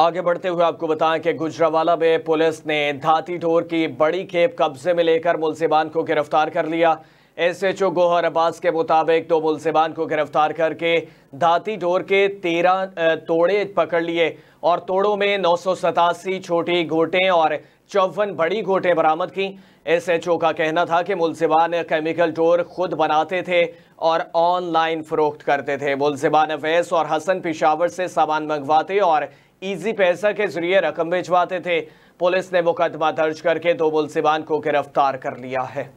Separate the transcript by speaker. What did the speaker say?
Speaker 1: आगे बढ़ते हुए आपको बताएं कि गुजरावाला में पुलिस ने धाती ढोर की बड़ी खेप कब्जे में लेकर मुलसिबान को गिरफ्तार कर लिया एसएचओ गोहर अब्बास के मुताबिक दो मुलजिमान को गिरफ्तार करके धाती डोर के तेरह तोड़े पकड़ लिए और तोड़ों में नौ सौ सतासी छोटी घोटें और चौवन बड़ी घोटें बरामद की एसएचओ का कहना था कि मुलजिमान केमिकल डोर खुद बनाते थे और ऑनलाइन फरोख्त करते थे मुलजिमान अवैस और हसन पिशावर से सामान मंगवाते और ईजी पैसा के जरिए रकम भिजवाते थे पुलिस ने मुकदमा दर्ज करके दो मुलजिमान को गिरफ्तार कर लिया है